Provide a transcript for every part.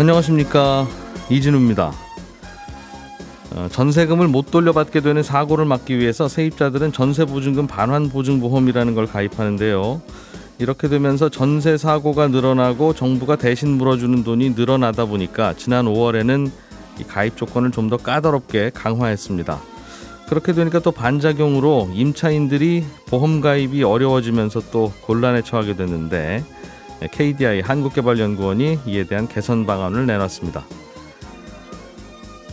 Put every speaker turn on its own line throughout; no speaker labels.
안녕하십니까 이진우입니다. 어, 전세금을 못 돌려받게 되는 사고를 막기 위해서 세입자들은 전세보증금 반환보증보험이라는 걸 가입하는데요. 이렇게 되면서 전세 사고가 늘어나고 정부가 대신 물어주는 돈이 늘어나다 보니까 지난 5월에는 가입 조건을 좀 더 까다롭게 강화했습니다. 그렇게 되니까 또 반작용으로 임차인들이 보험 가입이 어려워지면서 또 곤란에 처하게 됐는데 KDI 한국개발연구원이 이에 대한 개선 방안을 내놨습니다.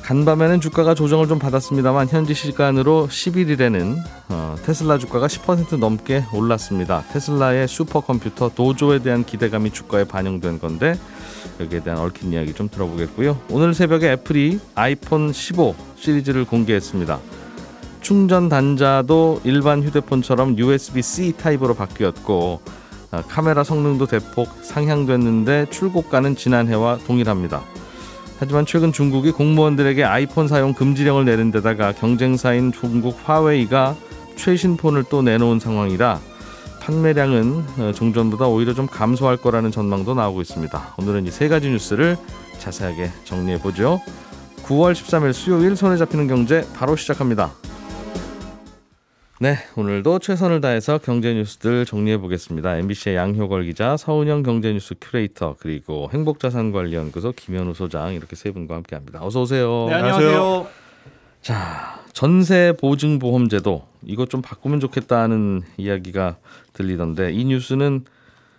간밤에는 주가가 조정을 좀 받았습니다만 현지 시간으로 11일에는 어, 테슬라 주가가 10% 넘게 올랐습니다. 테슬라의 슈퍼컴퓨터 도조에 대한 기대감이 주가에 반영된 건데 여기에 대한 얽힌 이야기 좀 들어보겠고요. 오늘 새벽에 애플이 아이폰 15 시리즈를 공개했습니다. 충전 단자도 일반 휴대폰처럼 USB-C 타입으로 바뀌었고 아, 카메라 성능도 대폭 상향됐는데 출고가는 지난해와 동일합니다. 하지만 최근 중국이 공무원들에게 아이폰 사용 금지령을 내린 데다가 경쟁사인 중국 화웨이가 최신 폰을 또 내놓은 상황이라 판매량은 어, 종전보다 오히려 좀 감소할 거라는 전망도 나오고 있습니다. 오늘은 이 세 가지 뉴스를 자세하게 정리해 보죠. 9월 13일 수요일 손에 잡히는 경제 바로 시작합니다. 네, 오늘도 최선을 다해서 경제 뉴스들 정리해 보겠습니다. MBC의 양효걸 기자, 서은영 경제뉴스 큐레이터, 그리고 행복자산관리연구소 김현우 소장 이렇게 세 분과 함께합니다. 어서 오세요. 네, 안녕하세요. 자, 전세 보증 보험 제도 이거 좀 바꾸면 좋겠다는 이야기가 들리던데 이 뉴스는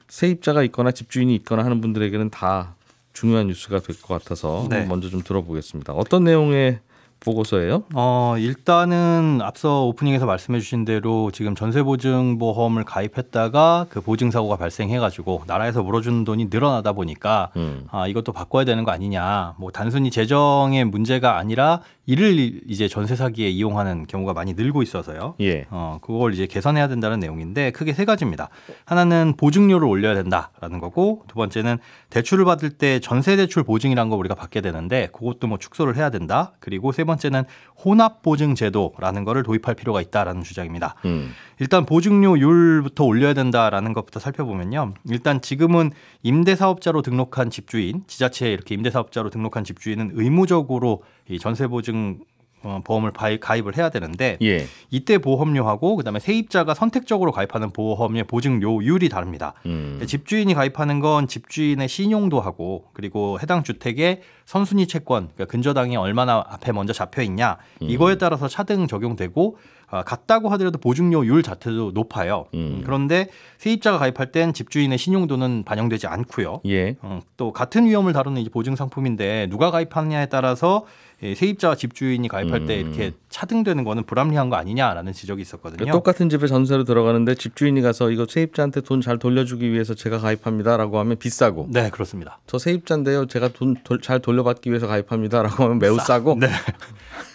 세입자가 있거나 집주인이 있거나 하는 분들에게는 다 중요한 뉴스가 될 것
같아서 네. 먼저 좀 들어보겠습니다. 어떤 내용의 보고서예요? 어, 일단은 앞서 오프닝에서 말씀해 주신 대로 지금 전세 보증 보험을 가입했다가 그 보증 사고가 발생해 가지고 나라에서 물어주는 돈이 늘어나다 보니까 음. 아, 이것도 바꿔야 되는 거 아니냐. 뭐 단순히 재정의 문제가 아니라 이를 이제 전세 사기에 이용하는 경우가 많이 늘고 있어서요. 예. 어, 그걸 이제 개선해야 된다는 내용인데 크게 세 가지입니다. 하나는 보증료를 올려야 된다라는 거고 두 번째는 대출을 받을 때 전세 대출 보증이라는 거 우리가 받게 되는데 그것도 뭐 축소를 해야 된다. 그리고 세 번째는 번째는 혼합 보증 제도라는 거를 도입할 필요가 있다라는 주장입니다. 음. 일단 보증료율부터 올려야 된다라는 것부터 살펴보면요. 일단 지금은 임대 사업자로 등록한 집주인, 지자체에 이렇게 임대 사업자로 등록한 집주인은 의무적으로 이 전세 보증 어, 보험을 가입을 해야 되는데 예. 이때 보험료하고 그다음에 세입자가 선택적으로 가입하는 보험의 보증료율이 다릅니다. 음. 집주인이 가입하는 건 집주인의 신용도하고 그리고 해당 주택의 선순위 채권 그러니까 근저당이 얼마나 앞에 먼저 잡혀 있냐 음. 이거에 따라서 차등 적용되고 아, 같다고 하더라도 보증료율 자체도 높아요. 음. 음. 그런데 세입자가 가입할 땐 집주인의 신용도는 반영되지 않고요. 예. 어, 또 같은 위험을 다루는 보증 상품인데 누가 가입하느냐에 따라서 예, 세입자와 집주인이 가입할 음. 때 이렇게 음. 차등되는 거는 불합리한 거 아니냐라는 지적이 있었거든요. 그러니까 똑같은
집에 전세로 들어가는데 집주인이 가서 이거 세입자한테 돈 잘 돌려주기 위해서 제가 가입합니다라고 하면 비싸고. 네, 그렇습니다. 저 세입자인데요. 제가 돈 잘
돌려받기 위해서 가입합니다라고 하면 매우 싸. 고 네.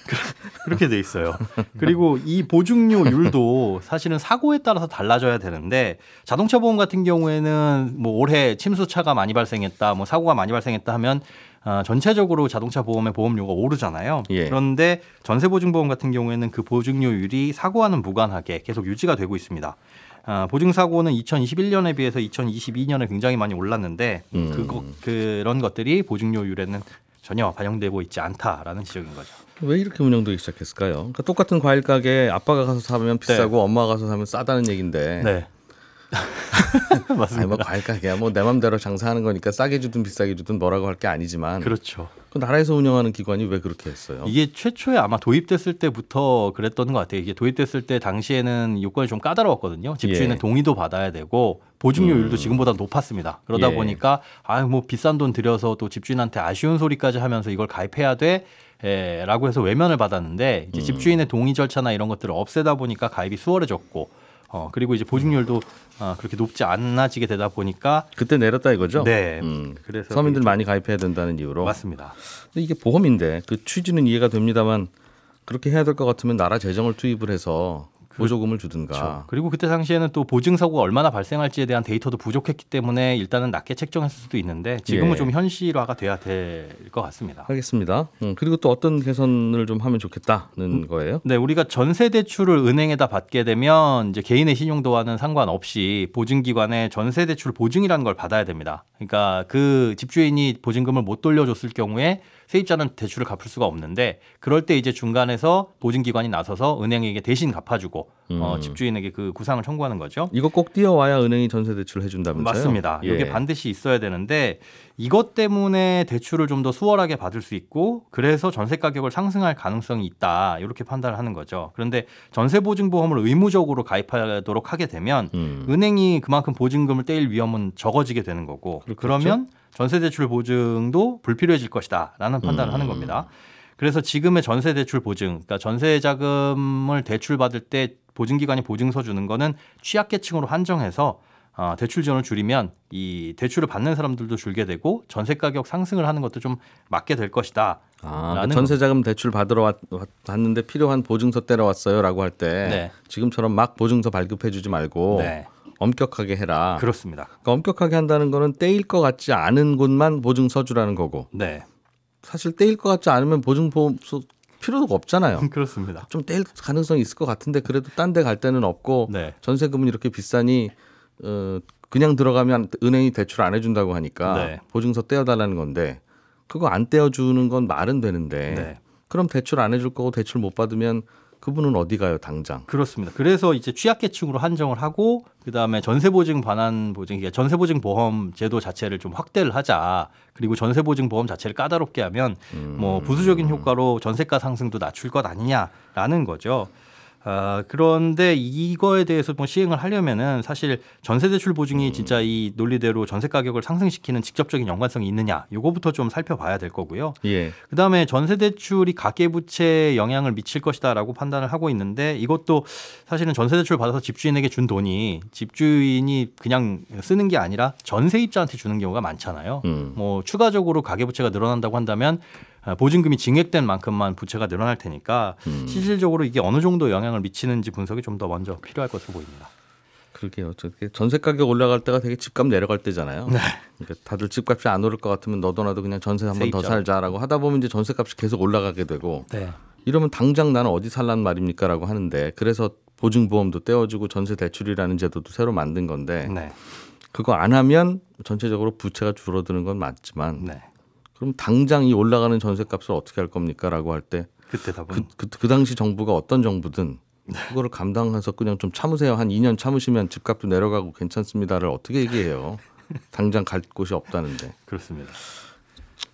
그렇게 돼 있어요. 그리고 이 보증료율도 사실은 사고에 따라서 달라져야 되는데 자동차 보험 같은 경우에는 뭐 올해 침수차가 많이 발생했다, 뭐 사고가 많이 발생했다 하면 아, 전체적으로 자동차 보험의 보험료가 오르잖아요. 예. 그런데 전세보증보험 같은 경우에는 그 보증료율이 사고와는 무관하게 계속 유지가 되고 있습니다. 아, 보증사고는 2021년에 비해서 2022년에 굉장히 많이 올랐는데 음. 그거, 그런 것들이 보증료율에는 전혀 반영되고 있지 않다라는 지적인 거죠.
왜 이렇게 운영되기 시작했을까요? 그러니까 똑같은 과일 가게 아빠가 가서 사면 비싸고 네. 엄마가 가서 사면 싸다는 얘기인데 네. 맞습니다. 아니, 뭐 과일 가게야 뭐내 맘대로 장사하는 거니까 싸게 주든 비싸게 주든 뭐라고 할 게 아니지만
그렇죠. 그 나라에서 운영하는 기관이 왜 그렇게 했어요? 이게 최초에 아마 도입됐을 때부터 그랬던 것 같아요. 이게 도입됐을 때 당시에는 요건이 좀 까다로웠거든요. 집주인의 예. 동의도 받아야 되고 보증료율도 음. 지금보다 높았습니다. 그러다 예. 보니까 아 뭐 비싼 돈 들여서 또 집주인한테 아쉬운 소리까지 하면서 이걸 가입해야 돼. 에 라고 해서 외면을 받았는데 이제 음. 집주인의 동의 절차나 이런 것들을 없애다 보니까 가입이 수월해졌고 어, 그리고 이제 보증률도 어, 그렇게 높지 않아지게 되다 보니까
그때 내렸다 이거죠? 네. 음, 그래서 서민들 많이 가입해야 된다는 이유로 맞습니다. 근데 이게 보험인데 그 취지는 이해가 됩니다만 그렇게 해야 될 것 같으면 나라
재정을 투입을 해서 그 보조금을 주든가. 그렇죠. 그리고 그때 당시에는 또 보증 사고가 얼마나 발생할지에 대한 데이터도 부족했기 때문에 일단은 낮게 책정했을 수도 있는데 지금은 예. 좀 현실화가 돼야 될
것 같습니다. 알겠습니다. 음, 그리고 또 어떤 개선을 좀 하면 좋겠다는
음, 거예요? 네, 우리가 전세 대출을 은행에다 받게 되면 이제 개인의 신용도와는 상관없이 보증기관에 전세 대출 보증이라는 걸 받아야 됩니다. 그러니까 그 집주인이 보증금을 못 돌려줬을 경우에 세입자는 대출을 갚을 수가 없는데 그럴 때 이제 중간에서 보증기관이 나서서 은행에게 대신 갚아주고 음. 어, 집주인에게 그 구상을 청구하는 거죠. 이거 꼭띄어와야 은행이 전세 대출을 해준다면서요? 맞습니다. 예. 이게 반드시 있어야 되는데 이것 때문에 대출을 좀 더 수월하게 받을 수 있고 그래서 전세 가격을 상승할 가능성이 있다 이렇게 판단을 하는 거죠. 그런데 전세 보증 보험을 의무적으로 가입하도록 하게 되면 음. 은행이 그만큼 보증금을 떼일 위험은 적어지게 되는 거고 그렇겠죠? 그러면 전세 대출 보증도 불필요해질 것이다라는 판단을 음. 하는 겁니다. 그래서 지금의 전세 대출 보증, 그러니까 전세 자금을 대출 받을 때 보증 기관이 보증서 주는 거는 취약계층으로 한정해서 어, 대출 지원을 줄이면 이 대출을 받는 사람들도 줄게 되고 전세 가격 상승을 하는 것도 좀 막게 될 것이다.
아, 그 전세자금
대출 받으러 왔, 왔는데 필요한 보증서 때려
왔어요라고 할때 네. 지금처럼 막 보증서 발급해주지 말고 네. 엄격하게 해라. 그렇습니다. 그러니까 엄격하게 한다는 거는 떼일 것 같지 않은 곳만 보증서 주라는 거고. 네. 사실 떼일 것 같지 않으면 보증보험소 필요가 없잖아요. 그렇습니다. 좀 떼일 가능성이 있을 것 같은데 그래도 딴 데 갈 데는 없고 네. 전세금은 이렇게 비싸니 어, 그냥 들어가면 은행이 대출 안 해준다고 하니까 네. 보증서 떼어달라는 건데 그거 안 떼어주는 건 말은 되는데 네. 그럼 대출 안 해줄 거고 대출 못 받으면 그분은
어디 가요 당장? 그렇습니다. 그래서 이제 취약계층으로 한정을 하고 그다음에 전세보증 반환 보증 전세보증 보험 제도 자체를 좀 확대를 하자. 그리고 전세보증 보험 자체를 까다롭게 하면 뭐 음. 뭐 부수적인 효과로 전세가 상승도 낮출 것 아니냐라는 거죠. 아, 그런데 이거에 대해서 뭐 시행을 하려면은 사실 전세대출 보증이 음. 진짜 이 논리대로 전세 가격을 상승시키는 직접적인 연관성이 있느냐 요거부터 좀 살펴봐야 될 거고요. 예. 그다음에 전세대출이 가계부채에 영향을 미칠 것이다라고 판단을 하고 있는데 이것도 사실은 전세대출 받아서 집주인에게 준 돈이 집주인이 그냥 쓰는 게 아니라 전세입자한테 주는 경우가 많잖아요. 음. 뭐 추가적으로 가계부채가 늘어난다고 한다면 아, 보증금이 증액된 만큼만 부채가 늘어날 테니까 음. 실질적으로 이게 어느 정도 영향을 미치는지 분석이 좀 더 먼저 필요할 것으로 보입니다. 그러게요. 전세 가격 올라갈
때가 되게 집값 내려갈 때잖아요. 네. 그러니까 다들 집값이 안 오를 것 같으면 너도 나도 그냥 전세 한 번 더 살자라고 하다 보면 이제 전세값이 계속 올라가게 되고 네. 이러면 당장 나는 어디 살란 말입니까라고 하는데 그래서 보증보험도 떼어주고 전세 대출이라는 제도도 새로 만든 건데 네. 그거 안 하면 전체적으로 부채가 줄어드는 건 맞지만 네. 그럼 당장 이 올라가는 전세 값을 어떻게 할 겁니까라고 할 때 그때 답은 그, 그, 그 당시 정부가 어떤 정부든 네. 그거를 감당해서 그냥 좀 참으세요 한 2년 참으시면 집값도 내려가고 괜찮습니다를 어떻게 얘기해요? 당장 갈 곳이 없다는데 그렇습니다.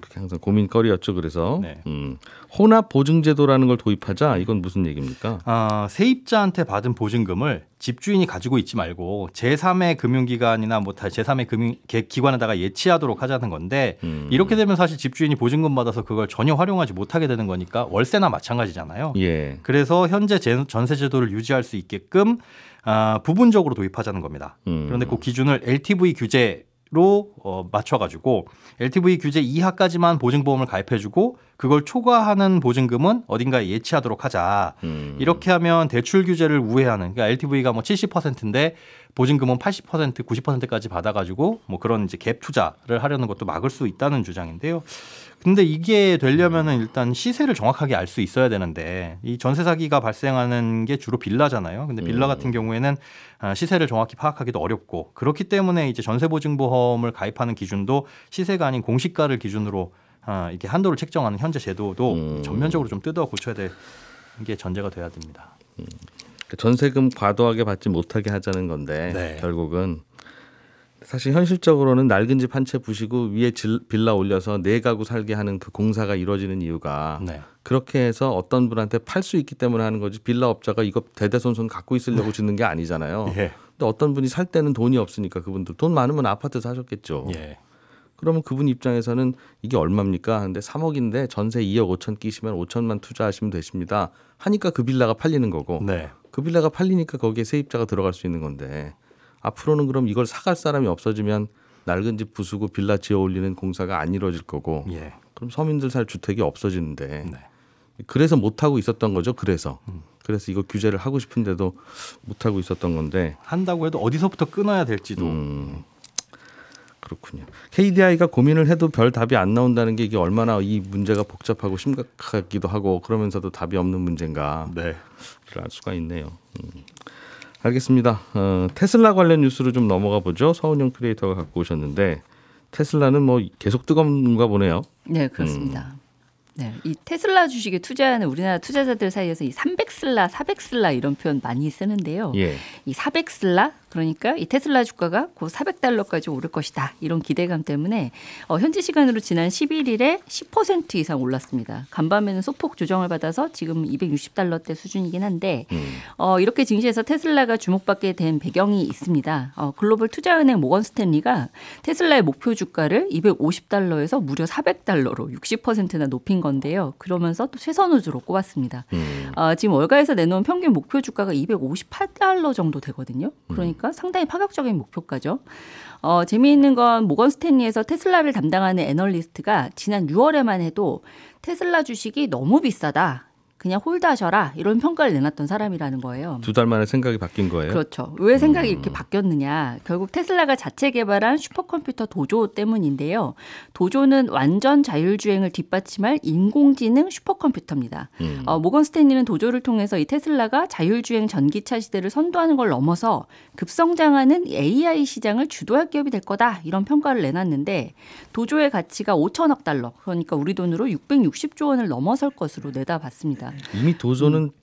그게 항상
고민거리였죠. 그래서 네. 음, 혼합 보증제도라는 걸 도입하자 이건 무슨 얘기입니까? 아, 세입자한테 받은 보증금을 집주인이 가지고 있지 말고 제3의 금융기관이나 뭐 제3의 금융 기관에다가 예치하도록 하자는 건데 음. 이렇게 되면 사실 집주인이 보증금 받아서 그걸 전혀 활용하지 못하게 되는 거니까 월세나 마찬가지잖아요. 예. 그래서 현재 전세 제도를 유지할 수 있게끔 아, 부분적으로 도입하자는 겁니다. 음. 그런데 그 기준을 LTV 규제 로 어, 맞춰가지고 LTV 규제 이하까지만 보증보험을 가입해주고 그걸 초과하는 보증금은 어딘가에 예치하도록 하자. 음. 이렇게 하면 대출 규제를 우회하는 그러니까 LTV가 뭐 70%인데 보증금은 80% 90%까지 받아가지고 뭐 그런 이제 갭 투자를 하려는 것도 막을 수 있다는 주장인데요. 근데 이게 되려면은 일단 시세를 정확하게 알 수 있어야 되는데 이 전세 사기가 발생하는 게 주로 빌라잖아요. 근데 빌라 음. 같은 경우에는 아, 시세를 정확히 파악하기도 어렵고 그렇기 때문에 이제 전세 보증보험을 가입하는 기준도 시세가 아닌 공시가를 기준으로 아, 이게 한도를 책정하는 현재 제도도 음. 전면적으로 좀 뜯어 고쳐야 될 게 전제가 돼야 됩니다. 음.
전세금 과도하게 받지 못하게 하자는 건데 네. 결국은 사실 현실적으로는 낡은 집 한 채 부시고 위에 질, 빌라 올려서 네 가구 살게 하는 그 공사가 이루어지는 이유가 네. 그렇게 해서 어떤 분한테 팔 수 있기 때문에 하는 거지 빌라 업자가 이거 대대손손 갖고 있으려고 네. 짓는 게 아니잖아요. 예. 근데 어떤 분이 살 때는 돈이 없으니까 그분들 돈 많으면 아파트 사셨겠죠. 예. 그러면 그분 입장에서는 이게 얼마입니까? 근데 3억인데 전세 2억 5천 끼시면 5천만 투자하시면 되십니다. 하니까 그 빌라가 팔리는 거고 네. 그 빌라가 팔리니까 거기에 세입자가 들어갈 수 있는 건데 앞으로는 그럼 이걸 사갈 사람이 없어지면 낡은 집 부수고 빌라 지어 올리는 공사가 안 이루어질 거고 예. 그럼 서민들 살 주택이 없어지는데 네. 그래서 못 하고 있었던 거죠. 그래서 음. 그래서 이거 규제를 하고 싶은데도 못 하고 있었던 건데 한다고 해도 어디서부터 끊어야 될지도 음. 그렇군요. KDI가 고민을 해도 별 답이 안 나온다는 게 이게 얼마나 이 문제가 복잡하고 심각하기도 하고 그러면서도 답이 없는 문제인가를 네. 알 수가 있네요. 음. 알겠습니다. 어, 테슬라 관련 뉴스로 좀 넘어가 보죠. 서운영 크리에이터가 갖고 오셨는데 테슬라는 뭐 계속 뜨거운가 보네요.
네, 그렇습니다. 음. 네, 이 테슬라 주식에 투자하는 우리나라 투자자들 사이에서 이 300슬라, 400슬라 이런 표현 많이 쓰는데요. 예. 이 400슬라 그러니까 이 테슬라 주가가 곧 400달러까지 오를 것이다. 이런 기대감 때문에 어, 현지 시간으로 지난 11일에 10% 이상 올랐습니다. 간밤에는 소폭 조정을 받아서 지금 260달러대 수준이긴 한데 음. 어, 이렇게 증시에서 테슬라가 주목받게 된 배경이 있습니다. 어, 글로벌 투자은행 모건 스탠리가 테슬라의 목표 주가를 250달러에서 무려 400달러로 60%나 높인 건데요. 그러면서 또 최선우주로 꼽았습니다. 음. 어, 지금 월가에서 내놓은 평균 목표 주가가 258달러 정도 정도 되거든요. 음. 그러니까 음. 상당히 파격적인 목표가죠. 어, 재미있는 건 모건 스탠리에서 테슬라를 담당하는 애널리스트가 지난 6월에만 해도 테슬라 주식이 너무 비싸다. 그냥 홀드하셔라 이런 평가를 내놨던 사람이라는 거예요.
두 달 만에 생각이 바뀐 거예요.
그렇죠. 왜 생각이 음. 이렇게 바뀌었느냐? 결국 테슬라가 자체 개발한 슈퍼컴퓨터 도조 때문인데요. 도조는 완전 자율주행을 뒷받침할 인공지능 슈퍼컴퓨터입니다. 음. 어, 모건 스탠리는 도조를 통해서 이 테슬라가 자율주행 전기차 시대를 선도하는 걸 넘어서 급성장하는 AI 시장을 주도할 기업이 될 거다 이런 평가를 내놨는데 도조의 가치가 5천억 달러 그러니까 우리 돈으로 660조 원을 넘어설 것으로 내다봤습니다. 음.
이미 도소는 음.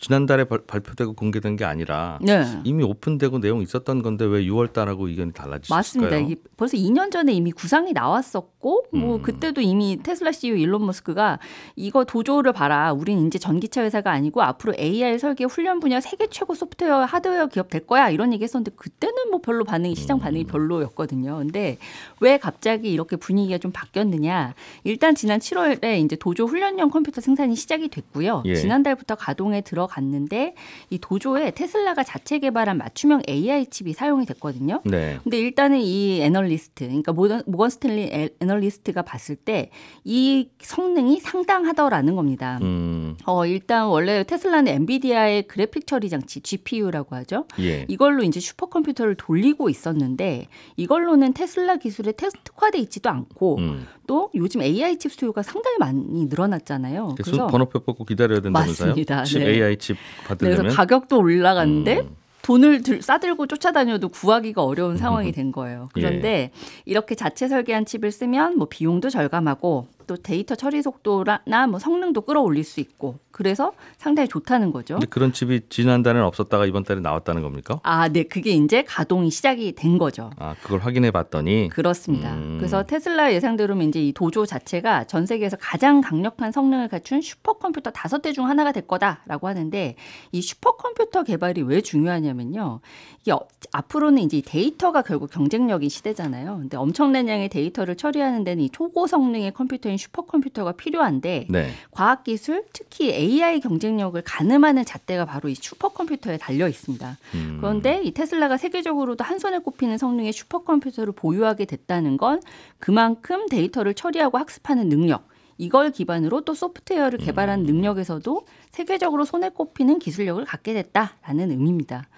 지난달에 발, 표되고 공개된 게 아니라 네. 이미 오픈되고 내용이 있었던 건데 왜 6월 달하고 의견이
달라지셨을까요? 맞습니다. 벌써 2년 전에 이미 구상이 나왔었고 뭐 음. 그때도 이미 테슬라 CEO 일론 머스크가 이거 도조를 봐라. 우린 이제 전기차 회사가 아니고 앞으로 AI 설계 훈련 분야 세계 최고 소프트웨어 하드웨어 기업 될 거야. 이런 얘기 했었는데 그때는 뭐 별로 반응이 시장 음. 반응이 별로였거든요. 근데 왜 갑자기 이렇게 분위기가 좀 바뀌었느냐? 일단 지난 7월에 이제 도조 훈련용 컴퓨터 생산이 시작이 됐고요. 예. 지난달부터 가동에 들어 갔는데이 도조에 테슬라가 자체 개발한 맞춤형 AI 칩이 사용이 됐거든요. 네. 근데 일단은 이 애널리스트, 그러니까 모던, 모건 스탠리 애널리스트가 봤을 때 이 성능이 상당하더라는 겁니다. 음. 어, 일단 원래 테슬라는 엔비디아의 그래픽 처리 장치 GPU라고 하죠. 예. 이걸로 이제 슈퍼컴퓨터를 돌리고 있었는데 이걸로는 테슬라 기술에 특화돼 있지도 않고 음. 또 요즘 AI 칩 수요가 상당히 많이 늘어났잖아요. 그래서 번호표
뽑고 기다려야 된다면서요? 맞습니다. 칩 네. AI 집 받으려면 네, 그래서 가격도
올라갔는데 음. 돈을 들, 싸들고 쫓아다녀도 구하기가 어려운 상황이 된 거예요. 예. 그런데 예. 이렇게 자체 설계한 칩을 쓰면 뭐 비용도 절감하고 또 데이터 처리 속도나 뭐 성능도 끌어올릴 수 있고 그래서 상당히 좋다는 거죠. 근데
그런 칩이 지난달에는 없었다가 이번 달에 나왔다는 겁니까?
아, 네. 그게 이제 가동이 시작이 된 거죠.
아, 그걸 확인해 봤더니 그렇습니다. 음. 그래서
테슬라 예상대로면 이제 이 도조 자체가 전 세계에서 가장 강력한 성능을 갖춘 슈퍼컴퓨터 다섯 대 중 하나가 될 거다라고 하는데 이 슈퍼컴퓨터 개발이 왜 중요하냐면요. 이게 어, 앞으로는 이제 데이터가 결국 경쟁력이 시대잖아요. 근데 엄청난 양의 데이터를 처리하는 데는 이 초고 성능의 컴퓨터인 슈퍼컴퓨터가 필요한데 네. 과학기술 특히 AI 경쟁력을 가늠하는 잣대가 바로 이 슈퍼컴퓨터에 달려 있습니다. 음. 그런데 이 테슬라가 세계적으로도 한 손에 꼽히는 성능의 슈퍼컴퓨터를 보유하게 됐다는 건 그만큼 데이터를 처리하고 학습하는 능력 이걸 기반으로 또 소프트웨어를 음. 개발한 능력에서도 세계적으로 손에 꼽히는 기술력을 갖게 됐다라는 의미입니다.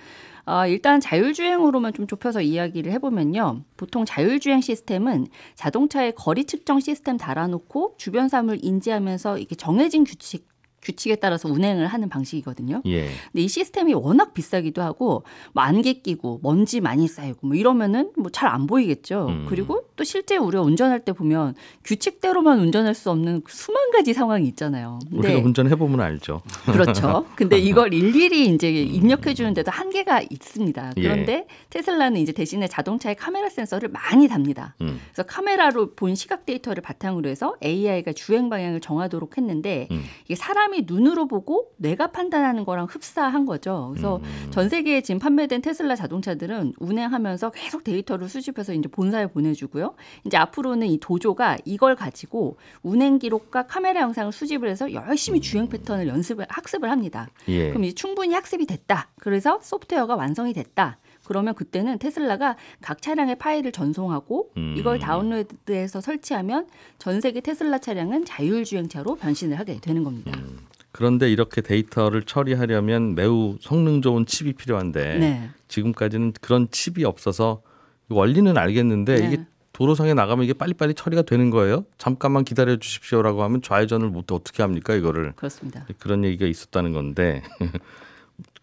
어, 일단 자율주행으로만 좀 좁혀서 이야기를 해보면요. 보통 자율주행 시스템은 자동차의 거리 측정 시스템 달아놓고 주변 사물 인지하면서 이게 정해진 규칙 규칙에 따라서 운행을 하는 방식이거든요. 예. 근데 이 시스템이 워낙 비싸기도 하고 뭐 안개 끼고 먼지 많이 쌓이고 뭐 이러면은 뭐 잘 안 보이겠죠. 음. 그리고 또 실제 우리가 운전할 때 보면 규칙대로만 운전할 수 없는 수만 가지 상황이 있잖아요. 근데 우리가
운전해 보면 알죠. 그렇죠.
근데 이걸 일일이 이제 음. 입력해 주는데도 한계가 있습니다. 예. 그런데 예. 테슬라는 이제 대신에 자동차의 카메라 센서를 많이 답니다. 음. 그래서 카메라로 본 시각 데이터를 바탕으로 해서 AI가 주행 방향을 정하도록 했는데 음. 이게 사람 사람이 눈으로 보고 뇌가 판단하는 거랑 흡사한 거죠. 그래서 음. 전 세계에 지금 판매된 테슬라 자동차들은 운행하면서 계속 데이터를 수집해서 이제 본사에 보내주고요. 이제 앞으로는 이 도조가 이걸 가지고 운행 기록과 카메라 영상을 수집을 해서 열심히 주행 패턴을 연습을 학습을 합니다. 예. 그럼 이제 충분히 학습이 됐다. 그래서 소프트웨어가 완성이 됐다. 그러면 그때는 테슬라가 각 차량의 파일을 전송하고 음. 이걸 다운로드해서 설치하면 전 세계 테슬라 차량은 자율주행차로 변신을 하게 되는 겁니다. 음.
그런데 이렇게 데이터를 처리하려면 매우 성능 좋은 칩이 필요한데 네. 지금까지는 그런 칩이 없어서 원리는 알겠는데 네. 이게 도로상에 나가면 이게 빨리빨리 처리가 되는 거예요. 잠깐만 기다려 주십시오라고 하면 좌회전을 못 어떻게 합니까 이거를? 그렇습니다. 그런 얘기가 있었다는 건데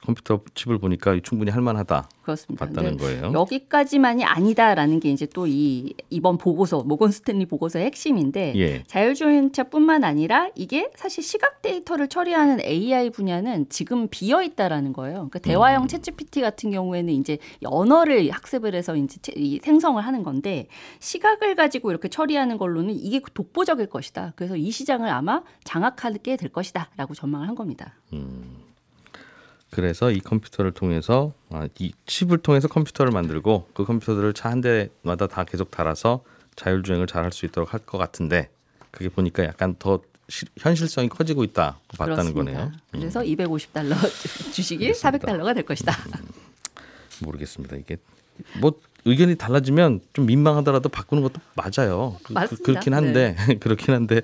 컴퓨터 칩을 보니까 충분히 할만하다.
그렇습니다. 봤다는 거예요. 여기까지만이 아니다라는 게 이제 또 이 이번 보고서 모건 스탠리 보고서의 핵심인데 예. 자율주행차뿐만 아니라 이게 사실 시각 데이터를 처리하는 AI 분야는 지금 비어 있다라는 거예요. 그러니까 대화형 음. 챗GPT 같은 경우에는 이제 언어를 학습을 해서 이제 생성을 하는 건데 시각을 가지고 이렇게 처리하는 걸로는 이게 독보적일 것이다. 그래서 이 시장을 아마 장악하게 될 것이다라고 전망을 한 겁니다. 음.
그래서 이 컴퓨터를 통해서 아, 이 칩을 통해서 컴퓨터를 만들고 그 컴퓨터들을 차 한 대마다 다 계속 달아서 자율주행을 잘 할 수 있도록 할 것 같은데 그게 보니까 약간 더 시, 현실성이 커지고 있다 봤다는 거네요.
음. 그래서 음. 250달러 주식이 그렇습니다. 400달러가 될 것이다. 음, 음,
모르겠습니다. 이게 뭐 의견이 달라지면 좀 민망하더라도 바꾸는 것도 맞아요. 그, 그, 맞습니다. 그, 렇긴 한데 네. 그렇긴 한데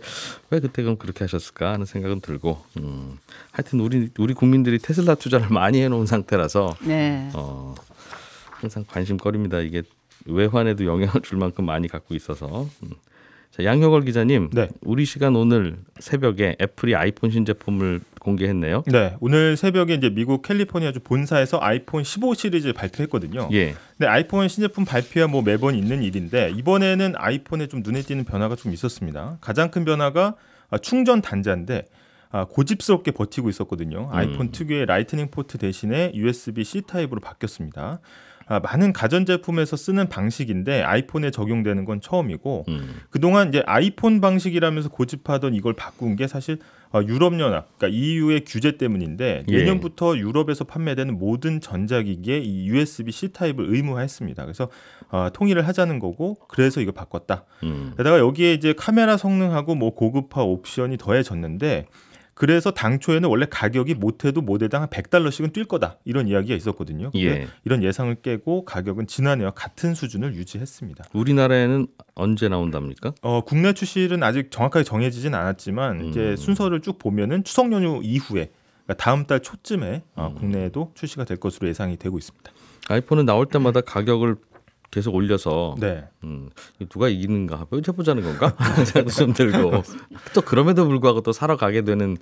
왜 그때 그럼 그렇게 하셨을까 하는 생각은 들고 음, 하여튼 우리 우리 국민들이 테슬라 투자를 많이 해놓은 상태라서 네. 어, 항상 관심거리입니다. 이게 외환에도 영향을 줄 만큼 많이 갖고 있어서. 음. 자, 양혁월 기자님, 네. 우리 시간
오늘 새벽에 애플이 아이폰 신제품을 공개했네요. 네, 오늘 새벽에 이제 미국 캘리포니아주 본사에서 아이폰 15 시리즈 발표했거든요. 예. 근데 아이폰 신제품 발표야 뭐 매번 있는 일인데 이번에는 아이폰에 좀 눈에 띄는 변화가 좀 있었습니다. 가장 큰 변화가 아, 충전 단자인데 아, 고집스럽게 버티고 있었거든요. 음. 아이폰 음. 특유의 라이트닝 포트 대신에 USB-C 타입으로 바뀌었습니다. 아, 많은 가전제품에서 쓰는 방식인데 아이폰에 적용되는 건 처음이고 음. 그동안 이제 아이폰 방식이라면서 고집하던 이걸 바꾼 게 사실 어, 유럽연합, 그러니까 EU의 규제 때문인데 예. 내년부터 예. 유럽에서 판매되는 모든 전자기기에 이 USB-C 타입을 의무화했습니다. 그래서 어, 통일을 하자는 거고 그래서 이거 바꿨다. 음. 게다가 여기에 이제 카메라 성능하고 뭐 고급화 옵션이 더해졌는데 그래서 당초에는 원래 가격이 못해도 모델당 한 100달러씩은 뛸 거다 이런 이야기가 있었거든요. 예. 이런 예상을 깨고 가격은 지난해와 같은 수준을 유지했습니다. 우리나라에는 언제 나온답니까? 어, 국내 출시는 아직 정확하게 정해지진 않았지만 음. 이제 순서를 쭉 보면은 추석 연휴 이후에 그러니까 다음 달 초쯤에 어, 음. 국내에도 출시가 될 것으로 예상이 되고 있습니다. 아이폰은 나올 때마다 가격을 계속
올려서 네. 음, 누가 이기는가 해보자는 건가 생각도 들고 또 그럼에도 불구하고 또 사러 가게 되는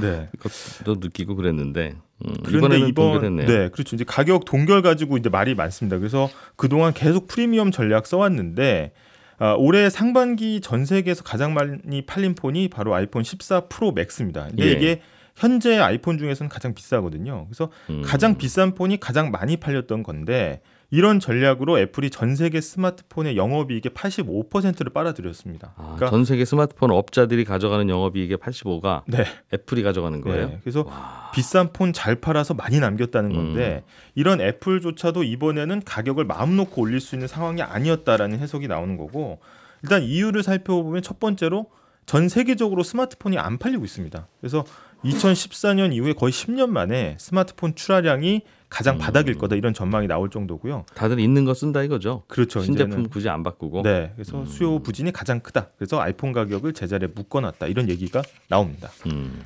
네. 것도 느끼고 그랬는데 음, 그런데 이번 동네 그렇죠 이제 가격 동결 가지고 이제 말이 많습니다. 그래서 그 동안 계속 프리미엄 전략 써왔는데 아, 올해 상반기 전 세계에서 가장 많이 팔린 폰이 바로 아이폰 14 프로 맥스입니다. 근데 예. 이게 현재 아이폰 중에서는 가장 비싸거든요. 그래서 음. 가장 비싼 폰이 가장 많이 팔렸던 건데 이런 전략으로 애플이 전 세계 스마트폰의 영업이익의 85%를 빨아들였습니다. 아,
그러니까 전 세계 스마트폰 업자들이 가져가는 영업이익의 85가 네. 애플이 가져가는 네. 거예요. 네.
그래서 와. 비싼 폰 잘 팔아서 많이 남겼다는 음. 건데 음. 이런 애플조차도 이번에는 가격을 마음 놓고 올릴 수 있는 상황이 아니었다라는 해석이 나오는 거고 일단 이유를 살펴보면 첫 번째로 전 세계적으로 스마트폰이 안 팔리고 있습니다. 그래서 2014년 이후에 거의 10년 만에 스마트폰 출하량이 가장 음. 바닥일 거다 이런 전망이 나올 정도고요. 다들 있는 거 쓴다 이거죠. 그렇죠. 신제품 이제는. 굳이 안 바꾸고. 네. 그래서 음. 수요 부진이 가장 크다. 그래서 아이폰 가격을 제자리에 묶어놨다 이런 얘기가 나옵니다. 음.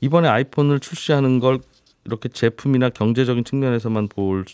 이번에 아이폰을 출시하는 걸
이렇게 제품이나 경제적인 측면에서만 볼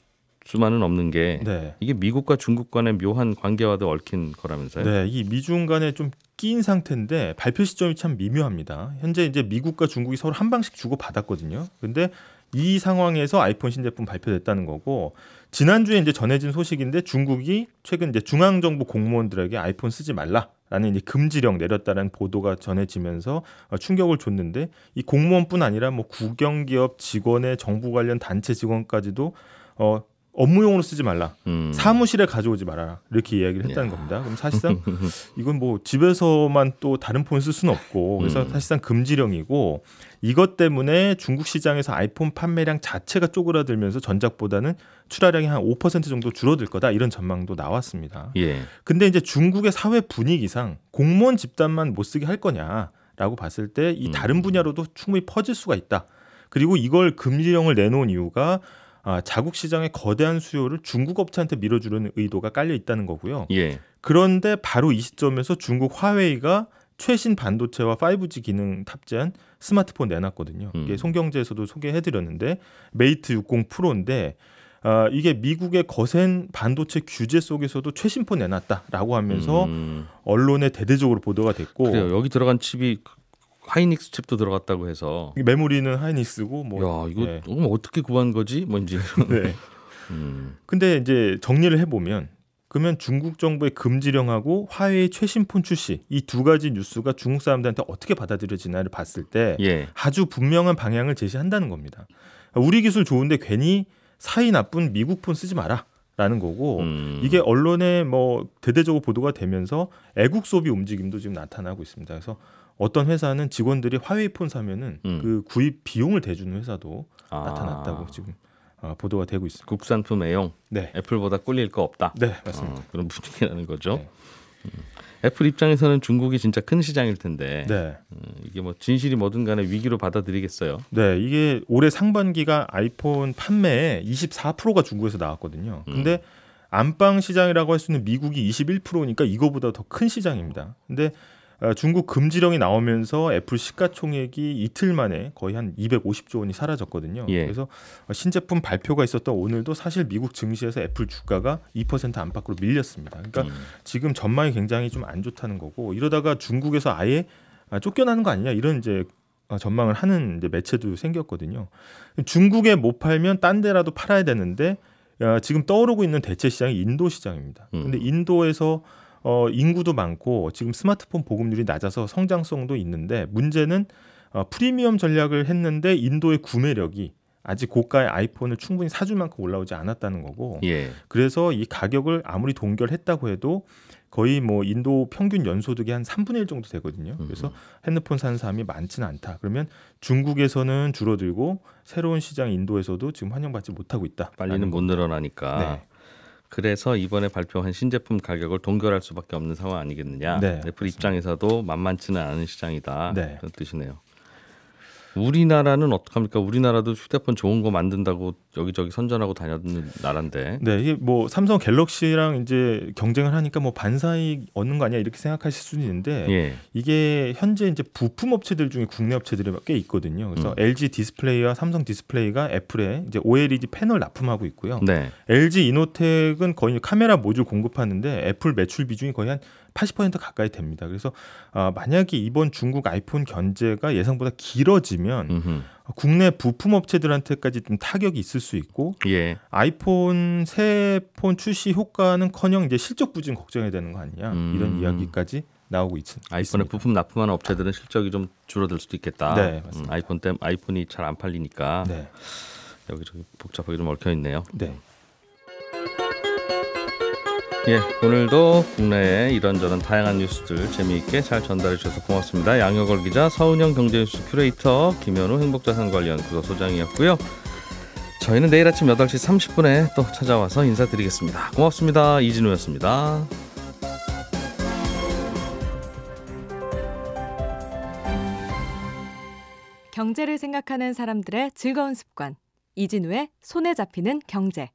수만은 없는 게 네. 이게 미국과 중국 간의 묘한 관계와도 얽힌 거라면서요? 네,
이 미중 간에 좀 낀 상태인데 발표 시점이 참 미묘합니다. 현재 이제 미국과 중국이 서로 한 방씩 주고 받았거든요. 근데 이 상황에서 아이폰 신제품 발표됐다는 거고 지난주에 이제 전해진 소식인데 중국이 최근 이제 중앙 정부 공무원들에게 아이폰 쓰지 말라라는 이제 금지령 내렸다는 보도가 전해지면서 어, 충격을 줬는데 이 공무원뿐 아니라 뭐 국영 기업 직원의 정부 관련 단체 직원까지도 어 업무용으로 쓰지 말라. 음. 사무실에 가져오지 말아라. 이렇게 이야기를 했다는 야. 겁니다. 그럼 사실상 이건 뭐 집에서만 또 다른 폰쓸 수는 없고 그래서 음. 사실상 금지령이고 이것 때문에 중국 시장에서 아이폰 판매량 자체가 쪼그라들면서 전작보다는 출하량이 한 5% 정도 줄어들 거다 이런 전망도 나왔습니다. 예. 근데 이제 중국의 사회 분위기상 공무원 집단만 못 쓰게 할 거냐라고 봤을 때 이 다른 음. 분야로도 충분히 퍼질 수가 있다. 그리고 이걸 금지령을 내놓은 이유가 아, 자국 시장의 거대한 수요를 중국 업체한테 밀어주려는 의도가 깔려 있다는 거고요. 예. 그런데 바로 이 시점에서 중국 화웨이가 최신 반도체와 5G 기능 탑재한 스마트폰 내놨거든요. 음. 이게 송경제에서도 소개해드렸는데 메이트 60 프로인데 아, 이게 미국의 거센 반도체 규제 속에서도 최신폰 내놨다라고 하면서 음. 언론에 대대적으로 보도가 됐고 그래요. 여기 들어간 칩이 하이닉스 칩도 들어갔다고 해서 메모리는 하이닉스고 뭐 야, 이거 네. 어떻게 구한 거지? 뭔지. 뭐 네. 음. 근데 이제 정리를 해 보면 그러면 중국 정부의 금지령하고 화웨이 최신 폰 출시 이 두 가지 뉴스가 중국 사람들한테 어떻게 받아들여지나를 봤을 때 예. 아주 분명한 방향을 제시한다는 겁니다. 우리 기술 좋은데 괜히 사이 나쁜 미국 폰 쓰지 마라. 라는 거고 음. 이게 언론에 뭐 대대적으로 보도가 되면서 애국 소비 움직임도 지금 나타나고 있습니다. 그래서 어떤 회사는 직원들이 화웨이폰 사면은 음. 그 구입 비용을 대주는 회사도 아. 나타났다고 지금 어, 보도가 되고 있습니다. 국산품 애용 네. 애플보다 꿀릴 거 없다. 네 맞습니다.
아, 그런 분위기라는 거죠. 네. 애플 입장에서는 중국이 진짜 큰 시장일 텐데
네. 음, 이게 뭐 진실이 뭐든 간에 위기로 받아들이겠어요. 네, 이게 올해 상반기가 아이폰 판매의 24%가 중국에서 나왔거든요. 음. 근데 음. 안방 시장이라고 할 수 있는 미국이 21%니까 이거보다 더 큰 시장입니다. 근데 어, 중국 금지령이 나오면서 애플 시가총액이 이틀 만에 거의 한 250조 원이 사라졌거든요. 예. 그래서 신제품 발표가 있었던 오늘도 사실 미국 증시에서 애플 주가가 2% 안팎으로 밀렸습니다. 그러니까 음. 지금 전망이 굉장히 좀 안 좋다는 거고 이러다가 중국에서 아예 쫓겨나는 거 아니냐 이런 이제 어, 전망을 하는 이제 매체도 생겼거든요. 중국에 못 팔면 딴 데라도 팔아야 되는데 어, 지금 떠오르고 있는 대체 시장이 인도 시장입니다. 음. 근데 인도에서 어, 인구도 많고 지금 스마트폰 보급률이 낮아서 성장성도 있는데 문제는 어, 프리미엄 전략을 했는데 인도의 구매력이 아직 고가의 아이폰을 충분히 사줄 만큼 올라오지 않았다는 거고 예. 그래서 이 가격을 아무리 동결했다고 해도 거의 뭐 인도 평균 연소득이 한 3분의 1 정도 되거든요. 음. 그래서 핸드폰 사는 사람이 많지는 않다. 그러면 중국에서는 줄어들고 새로운 시장 인도에서도 지금 환영받지 못하고 있다. 빨리는 못
늘어나니까. 네. 그래서 이번에 발표한 신제품 가격을 동결할 수밖에 없는 상황 아니겠느냐. 네, 애플 그렇습니다. 입장에서도 만만치는 않은 시장이다. 네. 그런 뜻이네요. 우리나라는 어떡합니까? 우리나라도 휴대폰 좋은 거 만든다고 여기저기 선전하고 다녔는 나라인데.
네, 이게 뭐 삼성 갤럭시랑 이제 경쟁을 하니까 뭐 반사이익 얻는 거 아니야 이렇게 생각하실 수는 있는데 예. 이게 현재 이제 부품 업체들 중에 국내 업체들이 꽤 있거든요. 그래서 음. LG 디스플레이와 삼성 디스플레이가 애플에 이제 OLED 패널 납품하고 있고요. 네. LG 이노텍은 거의 카메라 모듈 공급하는데 애플 매출 비중이 거의 한80% 가까이 됩니다. 그래서 어, 만약에 이번 중국 아이폰 견제가 예상보다 길어지면 음흠. 어, 국내 부품 업체들한테까지 좀 타격이 있을 수 있고 예. 아이폰 새 폰 출시 효과는커녕 이제 실적 부진 걱정이 되는 거 아니냐 음. 이런 이야기까지 나오고 있, 아이폰의 있습니다. 부품 납품하는 업체들은
실적이 좀 줄어들 수도 있겠다. 네, 음, 아이폰 때 아이폰이 잘 안 팔리니까 네. 여기저기 복잡하게 좀 얽혀 있네요. 네. 예, 오늘도 국내에 이런저런 다양한 뉴스들 재미있게 잘 전달해 주셔서 고맙습니다. 양여걸 기자, 서은영 경제뉴스 큐레이터, 김현우 행복자산관련원부소장이었고요 저희는 내일 아침 8시 30분에 또 찾아와서 인사드리겠습니다. 고맙습니다. 이진우였습니다.
경제를 생각하는 사람들의 즐거운 습관. 이진우의 손에 잡히는 경제.